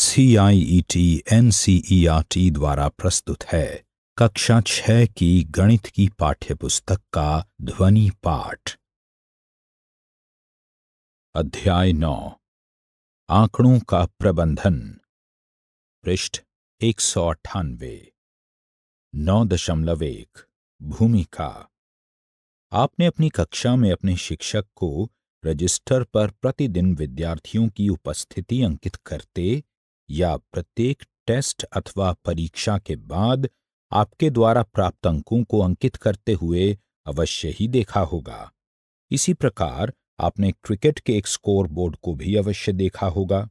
CIET NCERT e e द्वारा प्रस्तुत है कक्षा छह की गणित की पाठ्यपुस्तक का ध्वनि पाठ अध्याय नौ आंकड़ों का प्रबंधन पृष्ठ एक सौ अट्ठानवे नौ दशमलव एक भूमिका आपने अपनी कक्षा में अपने शिक्षक को रजिस्टर पर प्रतिदिन विद्यार्थियों की उपस्थिति अंकित करते या प्रत्येक टेस्ट अथवा परीक्षा के बाद आपके द्वारा प्राप्त अंकों को अंकित करते हुए अवश्य ही देखा होगा इसी प्रकार आपने क्रिकेट के एक स्कोर बोर्ड को भी अवश्य देखा होगा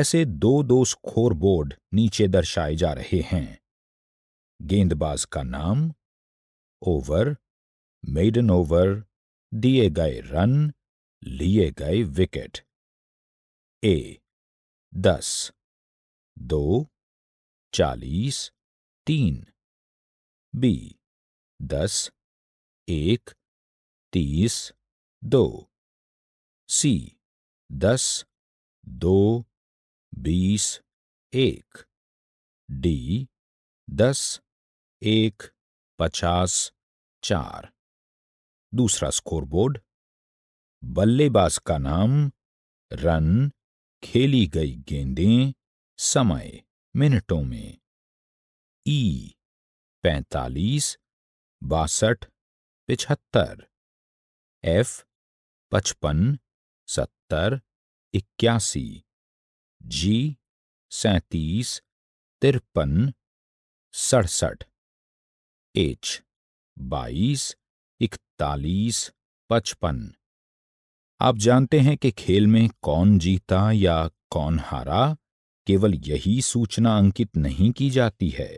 ऐसे दो दो स्कोर बोर्ड नीचे दर्शाए जा रहे हैं गेंदबाज का नाम ओवर मेडन ओवर दिए गए रन लिए गए विकेट ए दस दो चालीस तीन बी दस एक तीस दो सी दस दो बीस एक डी दस एक पचास चार दूसरा स्कोरबोर्ड बल्लेबाज का नाम रन खेली गई गेंदें समय मिनटों में ई पैंतालीस बासठ पिछहत्तर एफ पचपन सत्तर इक्यासी जी सैतीस तिरपन सड़सठ एच बाईस इकतालीस पचपन आप जानते हैं कि खेल में कौन जीता या कौन हारा केवल यही सूचना अंकित नहीं की जाती है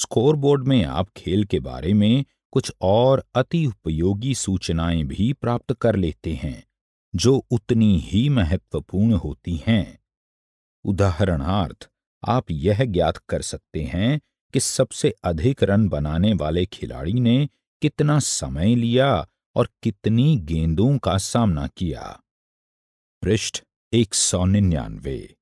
स्कोरबोर्ड में आप खेल के बारे में कुछ और अति उपयोगी सूचनाएं भी प्राप्त कर लेते हैं जो उतनी ही महत्वपूर्ण होती हैं उदाहरणार्थ आप यह ज्ञात कर सकते हैं कि सबसे अधिक रन बनाने वाले खिलाड़ी ने कितना समय लिया और कितनी गेंदों का सामना किया पृष्ठ एक सौ निन्यानवे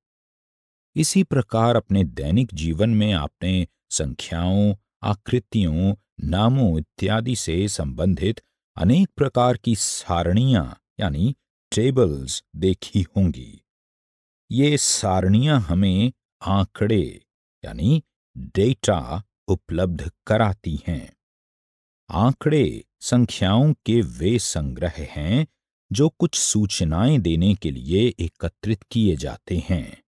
इसी प्रकार अपने दैनिक जीवन में आपने संख्याओं आकृतियों नामों इत्यादि से संबंधित अनेक प्रकार की सारणियां यानी टेबल्स देखी होंगी ये सारणियां हमें आंकड़े यानी डेटा उपलब्ध कराती हैं आंकड़े संख्याओं के वे संग्रह हैं जो कुछ सूचनाएं देने के लिए एकत्रित किए जाते हैं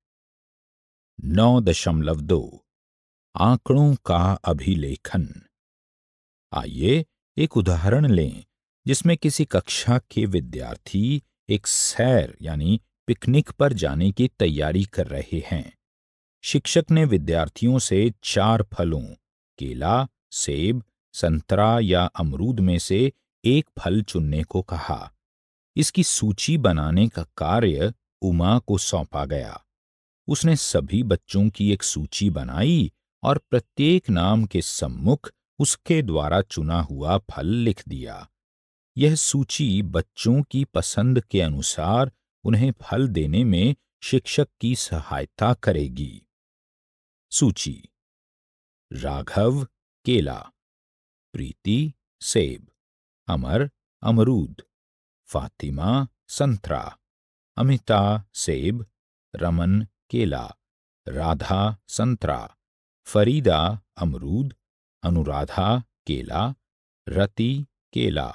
नौ दशमलव दो आंकड़ों का अभिलेखन आइए एक उदाहरण लें जिसमें किसी कक्षा के विद्यार्थी एक सैर यानी पिकनिक पर जाने की तैयारी कर रहे हैं शिक्षक ने विद्यार्थियों से चार फलों केला सेब संतरा या अमरूद में से एक फल चुनने को कहा इसकी सूची बनाने का कार्य उमा को सौंपा गया उसने सभी बच्चों की एक सूची बनाई और प्रत्येक नाम के सम्मुख उसके द्वारा चुना हुआ फल लिख दिया यह सूची बच्चों की पसंद के अनुसार उन्हें फल देने में शिक्षक की सहायता करेगी सूची राघव केला प्रीति सेब अमर अमरूद फातिमा संतरा अमिता सेब रमन केला राधा संतरा फरीदा अमरूद अनुराधा केला रति केला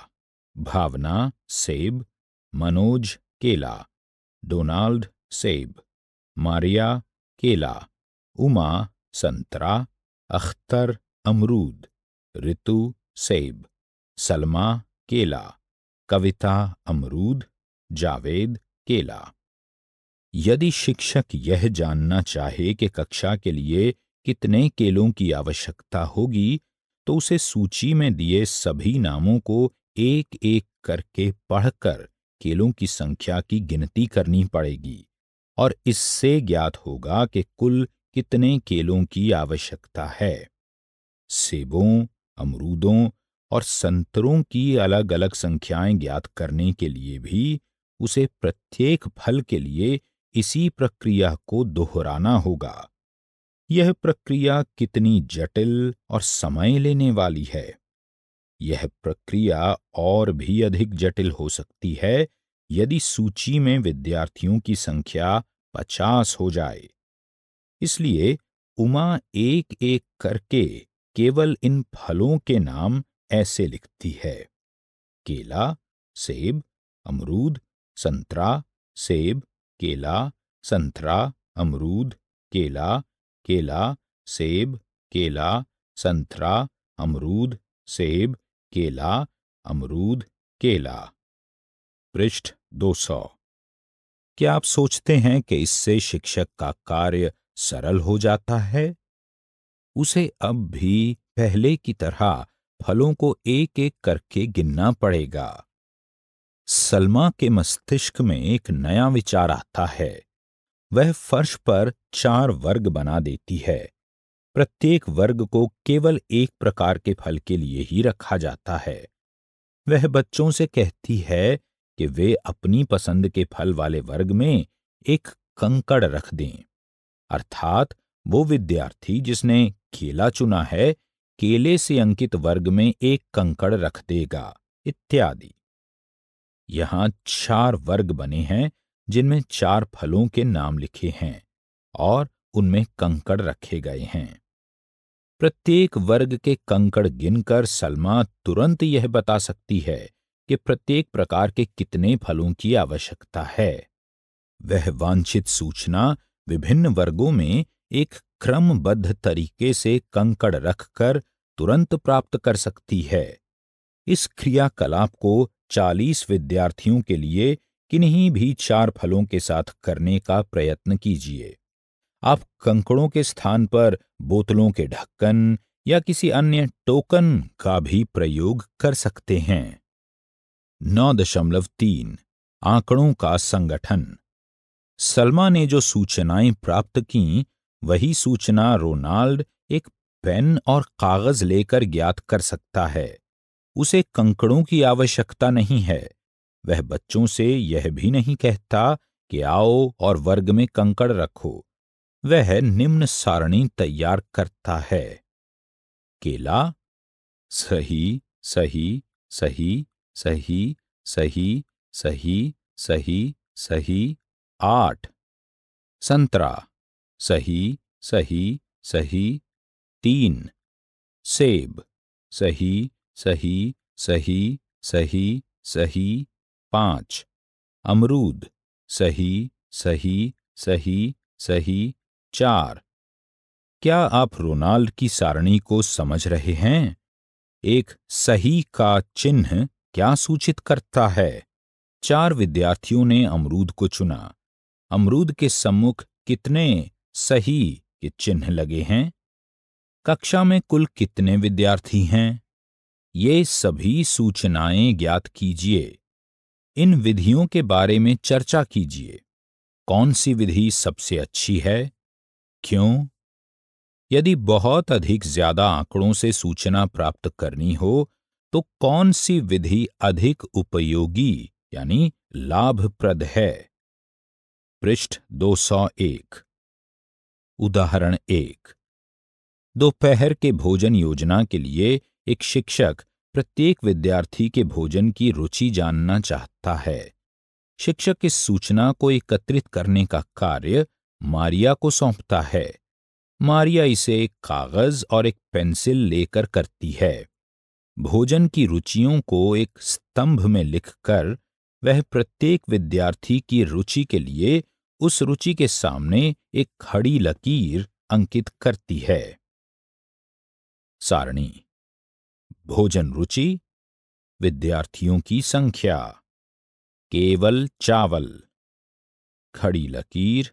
भावना सेब मनोज केला डोनाल्ड सेब मारिया केला उमा संतरा अख्तर अमरूद ऋतु सेब सलमा केला कविता अमरूद जावेद केला यदि शिक्षक यह जानना चाहे कि कक्षा के लिए कितने केलों की आवश्यकता होगी तो उसे सूची में दिए सभी नामों को एक एक करके पढ़कर केलों की संख्या की गिनती करनी पड़ेगी और इससे ज्ञात होगा कि कुल कितने केलों की आवश्यकता है सेबों अमरूदों और संतरों की अलग अलग संख्याएं ज्ञात करने के लिए भी उसे प्रत्येक फल के लिए इसी प्रक्रिया को दोहराना होगा यह प्रक्रिया कितनी जटिल और समय लेने वाली है यह प्रक्रिया और भी अधिक जटिल हो सकती है यदि सूची में विद्यार्थियों की संख्या पचास हो जाए इसलिए उमा एक एक करके केवल इन फलों के नाम ऐसे लिखती है केला सेब अमरूद संतरा सेब केला संतरा अमरूद केला केला सेब केला संतरा अमरूद सेब केला अमरूद केला पृष्ठ 200 क्या आप सोचते हैं कि इससे शिक्षक का कार्य सरल हो जाता है उसे अब भी पहले की तरह फलों को एक एक करके गिनना पड़ेगा सलमा के मस्तिष्क में एक नया विचार आता है वह फर्श पर चार वर्ग बना देती है प्रत्येक वर्ग को केवल एक प्रकार के फल के लिए ही रखा जाता है वह बच्चों से कहती है कि वे अपनी पसंद के फल वाले वर्ग में एक कंकड़ रख दें अर्थात वो विद्यार्थी जिसने केला चुना है केले से अंकित वर्ग में एक कंकड़ रख देगा इत्यादि यहाँ चार वर्ग बने हैं जिनमें चार फलों के नाम लिखे हैं और उनमें कंकड़ रखे गए हैं प्रत्येक वर्ग के कंकड़ गिनकर सलमा तुरंत यह बता सकती है कि प्रत्येक प्रकार के कितने फलों की आवश्यकता है वह वांछित सूचना विभिन्न वर्गों में एक क्रमबद्ध तरीके से कंकड़ रखकर तुरंत प्राप्त कर सकती है इस क्रियाकलाप को चालीस विद्यार्थियों के लिए किन्हीं भी चार फलों के साथ करने का प्रयत्न कीजिए आप कंकड़ों के स्थान पर बोतलों के ढक्कन या किसी अन्य टोकन का भी प्रयोग कर सकते हैं नौ दशमलव तीन आंकड़ों का संगठन सलमा ने जो सूचनाएं प्राप्त कीं वही सूचना रोनाल्ड एक पेन और कागज लेकर ज्ञात कर सकता है उसे कंकड़ों की आवश्यकता नहीं है वह बच्चों से यह भी नहीं कहता कि आओ और वर्ग में कंकड़ रखो वह निम्न सारणी तैयार करता है केला सही सही सही सही सही सही सही सही आठ संतरा सही सही सही तीन सेब सही सही सही सही सही पाँच अमरूद सही सही सही सही चार क्या आप रोनाल्ड की सारणी को समझ रहे हैं एक सही का चिन्ह क्या सूचित करता है चार विद्यार्थियों ने अमरूद को चुना अमरूद के सम्मुख कितने सही के चिन्ह लगे हैं कक्षा में कुल कितने विद्यार्थी हैं ये सभी सूचनाएं ज्ञात कीजिए इन विधियों के बारे में चर्चा कीजिए कौन सी विधि सबसे अच्छी है क्यों यदि बहुत अधिक ज्यादा आंकड़ों से सूचना प्राप्त करनी हो तो कौन सी विधि अधिक उपयोगी यानी लाभप्रद है पृष्ठ 201 उदाहरण एक दोपहर के भोजन योजना के लिए एक शिक्षक प्रत्येक विद्यार्थी के भोजन की रुचि जानना चाहता है शिक्षक इस सूचना को एकत्रित करने का कार्य मारिया को सौंपता है मारिया इसे एक कागज और एक पेंसिल लेकर करती है भोजन की रुचियों को एक स्तंभ में लिखकर वह प्रत्येक विद्यार्थी की रुचि के लिए उस रुचि के सामने एक खड़ी लकीर अंकित करती है सारणी भोजन रुचि विद्यार्थियों की संख्या केवल चावल खड़ी लकीर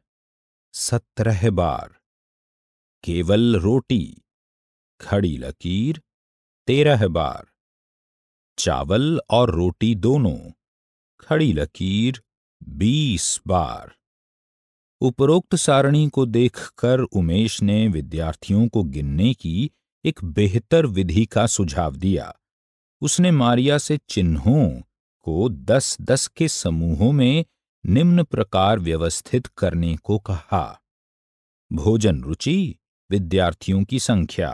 सत्रह बार केवल रोटी खड़ी लकीर तेरह बार चावल और रोटी दोनों खड़ी लकीर बीस बार उपरोक्त सारणी को देखकर उमेश ने विद्यार्थियों को गिनने की एक बेहतर विधि का सुझाव दिया उसने मारिया से चिन्हों को दस दस के समूहों में निम्न प्रकार व्यवस्थित करने को कहा भोजन रुचि विद्यार्थियों की संख्या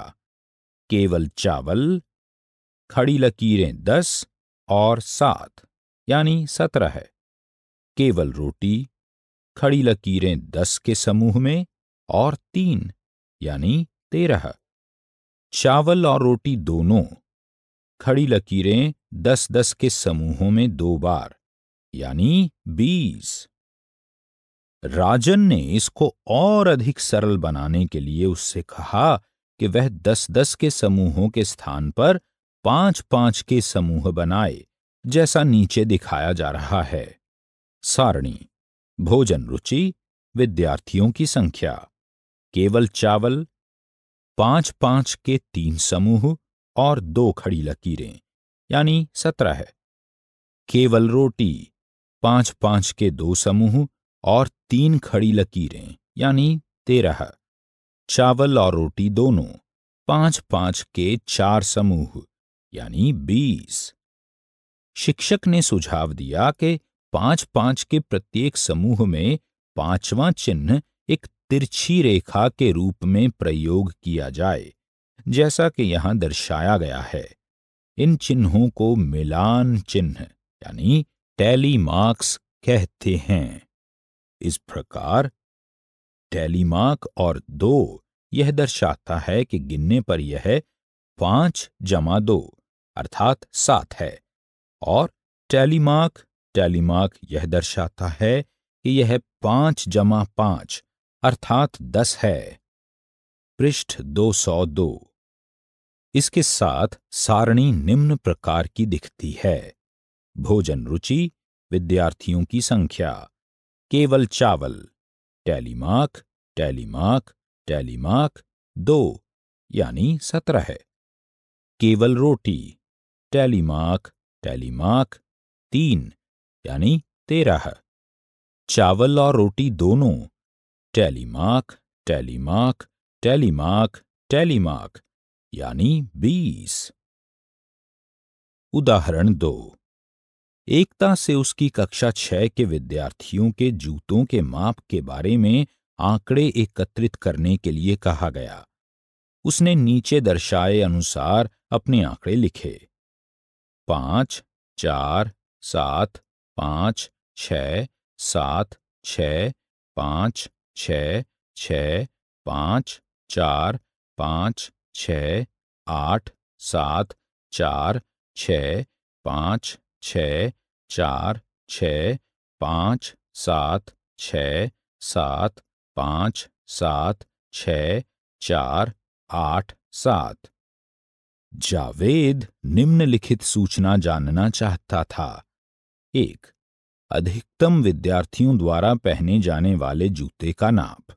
केवल चावल खड़ी लकीरें दस और सात यानी सत्रह है केवल रोटी खड़ी लकीरें दस के समूह में और तीन यानी तेरह चावल और रोटी दोनों खड़ी लकीरें दस दस के समूहों में दो बार यानी बीस राजन ने इसको और अधिक सरल बनाने के लिए उससे कहा कि वह दस दस के समूहों के स्थान पर पांच पांच के समूह बनाए जैसा नीचे दिखाया जा रहा है सारणी भोजन रुचि विद्यार्थियों की संख्या केवल चावल पांच पांच के तीन समूह और दो खड़ी लकीरें यानी सत्रह है केवल रोटी पांच पांच के दो समूह और तीन खड़ी लकीरें यानी तेरह चावल और रोटी दोनों पांच पांच के चार समूह यानी बीस शिक्षक ने सुझाव दिया कि पांच पांच के प्रत्येक समूह में पांचवां चिन्ह एक तिरछी रेखा के रूप में प्रयोग किया जाए जैसा कि यहां दर्शाया गया है इन चिन्हों को मिलान चिन्ह यानी टैली कहते हैं इस प्रकार टेलीमार्क और दो यह दर्शाता है कि गिनने पर यह पांच जमा दो अर्थात सात है और टेलीमार्क टेलीमार्क यह दर्शाता है कि यह पांच जमा पांच अर्थात दस है पृष्ठ 202 इसके साथ सारणी निम्न प्रकार की दिखती है भोजन रुचि विद्यार्थियों की संख्या केवल चावल टैलीमार्क टैलीमार्क टैलीमार्क दो यानी सत्रह है केवल रोटी टैलीमार्क टैलीमार्क तीन यानी तेरह चावल और रोटी दोनों टेलीमार्क टेलीमार्क टेलीमार्क टेलीमार्क यानी बीस उदाहरण दो एकता से उसकी कक्षा छह के विद्यार्थियों के जूतों के माप के बारे में आंकड़े एकत्रित करने के लिए कहा गया उसने नीचे दर्शाए अनुसार अपने आंकड़े लिखे पांच चार सात पांच छ सात छ पांच छ छ पाँच चार पाँच छ आठ सात चार छ पाँच छ चार छ पाँच सात छ सात पाँच सात छ चार आठ सात जावेद निम्नलिखित सूचना जानना चाहता था एक अधिकतम विद्यार्थियों द्वारा पहने जाने वाले जूते का नाप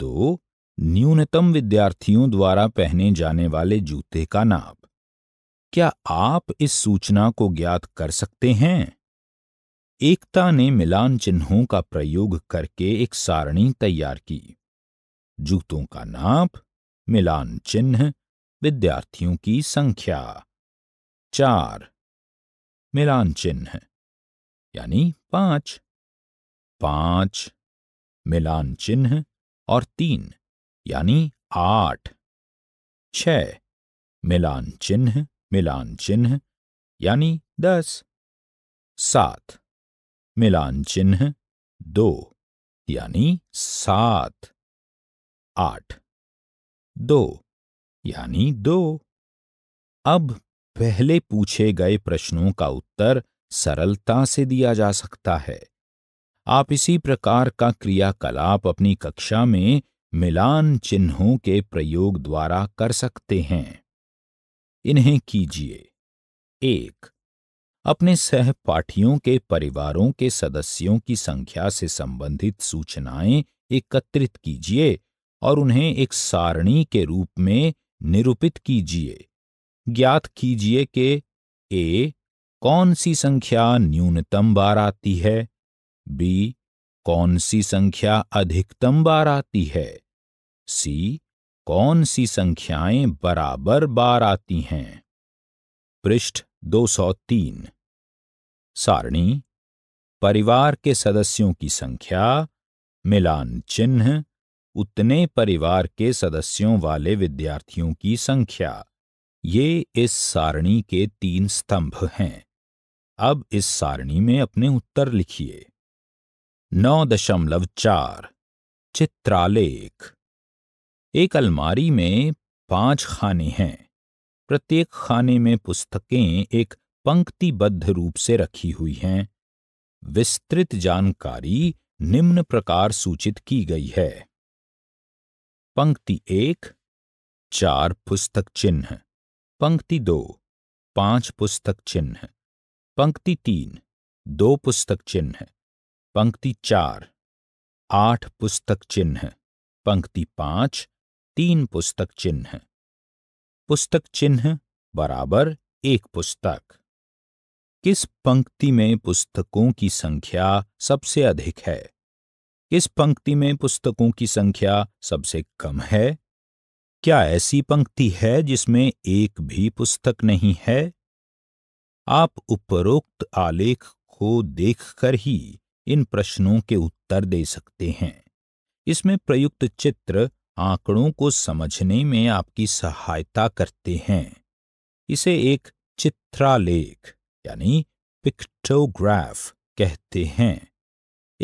दो न्यूनतम विद्यार्थियों द्वारा पहने जाने वाले जूते का नाप क्या आप इस सूचना को ज्ञात कर सकते हैं एकता ने मिलान चिन्हों का प्रयोग करके एक सारणी तैयार की जूतों का नाप मिलान चिन्ह विद्यार्थियों की संख्या चार मिलान चिन्ह यानी पांच पांच मिलान चिन्ह और तीन यानी आठ छ मिलान चिन्ह मिलान चिन्ह यानी दस सात मिलान चिन्ह दो यानी सात आठ दो यानी दो अब पहले पूछे गए प्रश्नों का उत्तर सरलता से दिया जा सकता है आप इसी प्रकार का क्रियाकलाप अपनी कक्षा में मिलान चिन्हों के प्रयोग द्वारा कर सकते हैं इन्हें कीजिए एक अपने सहपाठियों के परिवारों के सदस्यों की संख्या से संबंधित सूचनाएं एकत्रित कीजिए और उन्हें एक सारणी के रूप में निरूपित कीजिए ज्ञात कीजिए कि ए कौन सी संख्या न्यूनतम बार आती है बी कौन सी संख्या अधिकतम बार आती है सी कौन सी संख्याएं बराबर बार आती हैं पृष्ठ 203 सारणी परिवार के सदस्यों की संख्या मिलान चिन्ह उतने परिवार के सदस्यों वाले विद्यार्थियों की संख्या ये इस सारणी के तीन स्तंभ हैं अब इस सारणी में अपने उत्तर लिखिए नौ दशमलव चार चित्रालेख एक अलमारी में पांच खाने हैं प्रत्येक खाने में पुस्तकें एक पंक्तिबद्ध रूप से रखी हुई हैं विस्तृत जानकारी निम्न प्रकार सूचित की गई है पंक्ति एक चार पुस्तक चिन्ह पंक्ति दो पांच पुस्तक चिन्ह पंक्ति तीन दो पुस्तक चिन्ह पंक्ति चार आठ पुस्तक चिन्ह पंक्ति पांच तीन पुस्तक चिन्ह पुस्तक चिन्ह बराबर एक पुस्तक किस पंक्ति में पुस्तकों की संख्या सबसे अधिक है किस पंक्ति में पुस्तकों की संख्या सबसे कम है क्या ऐसी पंक्ति है जिसमें एक भी पुस्तक नहीं है आप उपरोक्त आलेख को देखकर ही इन प्रश्नों के उत्तर दे सकते हैं इसमें प्रयुक्त चित्र आंकड़ों को समझने में आपकी सहायता करते हैं इसे एक चित्रालेख यानी पिक्टोग्राफ कहते हैं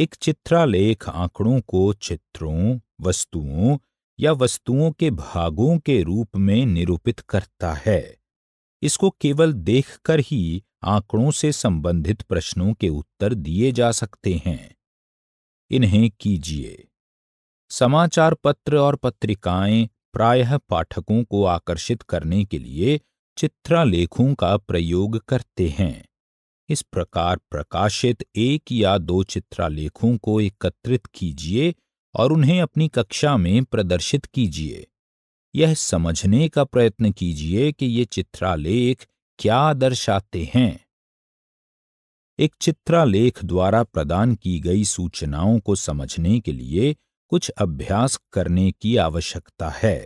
एक चित्रालेख आंकड़ों को चित्रों वस्तुओं या वस्तुओं के भागों के रूप में निरूपित करता है इसको केवल देखकर ही आंकड़ों से संबंधित प्रश्नों के उत्तर दिए जा सकते हैं इन्हें कीजिए समाचार पत्र और पत्रिकाएं प्रायः पाठकों को आकर्षित करने के लिए चित्रालेखों का प्रयोग करते हैं इस प्रकार प्रकाशित एक या दो चित्रालेखों को एकत्रित कीजिए और उन्हें अपनी कक्षा में प्रदर्शित कीजिए यह समझने का प्रयत्न कीजिए कि ये चित्रालेख क्या दर्शाते हैं एक चित्रालेख द्वारा प्रदान की गई सूचनाओं को समझने के लिए कुछ अभ्यास करने की आवश्यकता है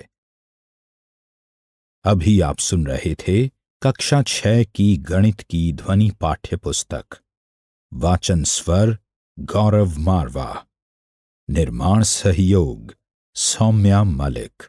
अभी आप सुन रहे थे कक्षा छह की गणित की ध्वनि पाठ्य पुस्तक वाचन स्वर गौरव मारवा निर्माण सहयोग सौम्या मलिक